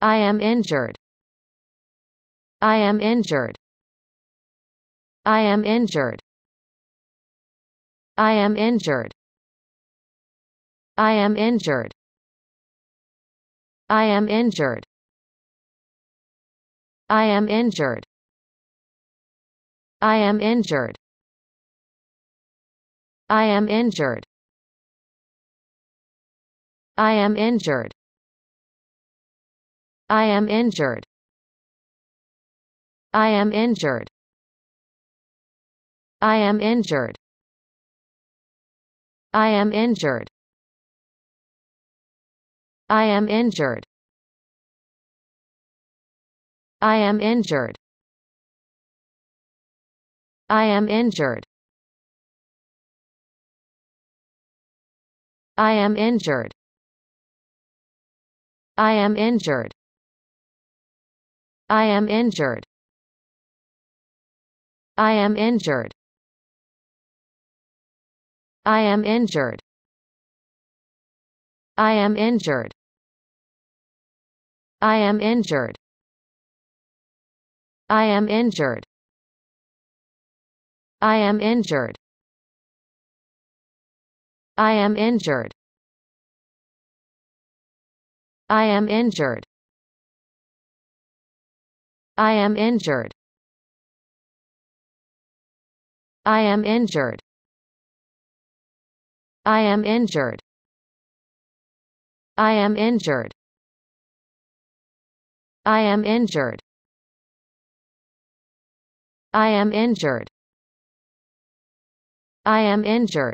I am injured. I am injured. I am injured. I am injured. I am injured. I am injured. I am injured. I am injured. I am injured. I am injured. I am injured. I am injured. I am injured. I am injured. I am injured. I am injured. I am injured. I am injured. I am injured. I am injured. I am injured. I am injured. I am injured. I am injured. I am injured. I am injured. I am injured. I am injured. I am injured. I am injured. I am injured. I am injured. I am injured. I am injured. I am injured.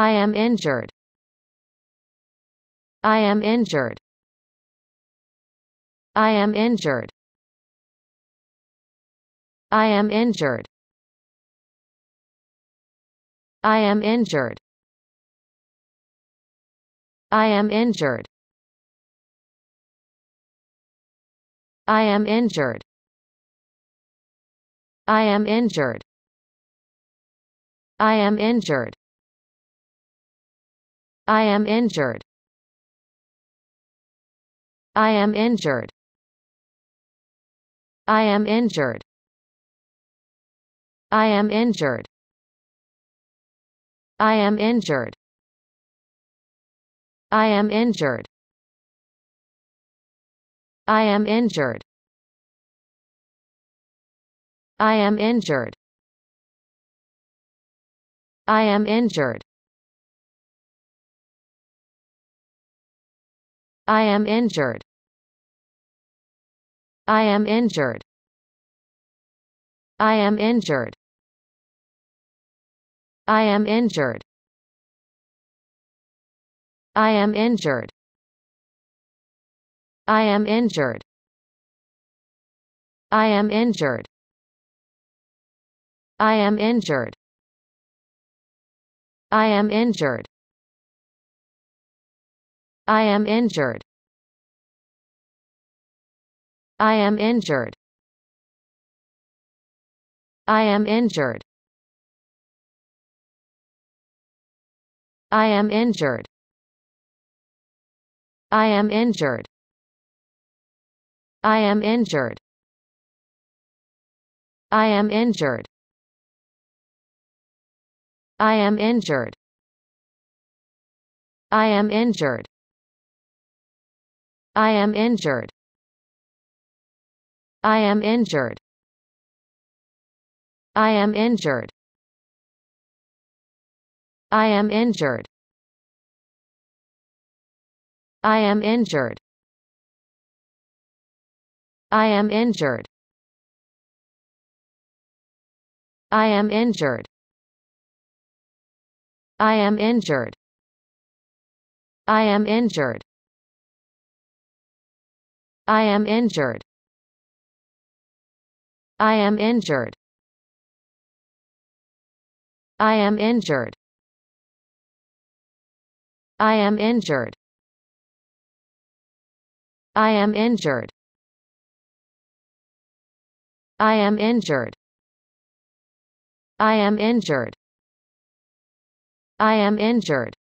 I am injured. I am injured. I am injured. I am injured. I am injured. I am injured. I am injured. I am injured. I am injured. I am injured. I am injured. I am injured. I am injured. I am injured. I am injured. I am injured. I am injured. I am injured. I am injured. I am injured. I am injured. I am injured. I am injured. I am injured. I am injured. I am injured. I am injured. I am injured. I am injured. I am injured. I am injured. I am injured. I am injured. I am injured. I am injured. I am injured. I am injured. I am injured. I am injured. I am injured. I am injured. I am injured. I am injured. I am injured. I am injured. I am injured. I am injured. I am injured. I am injured. I am injured. I am injured. I am injured. I am injured.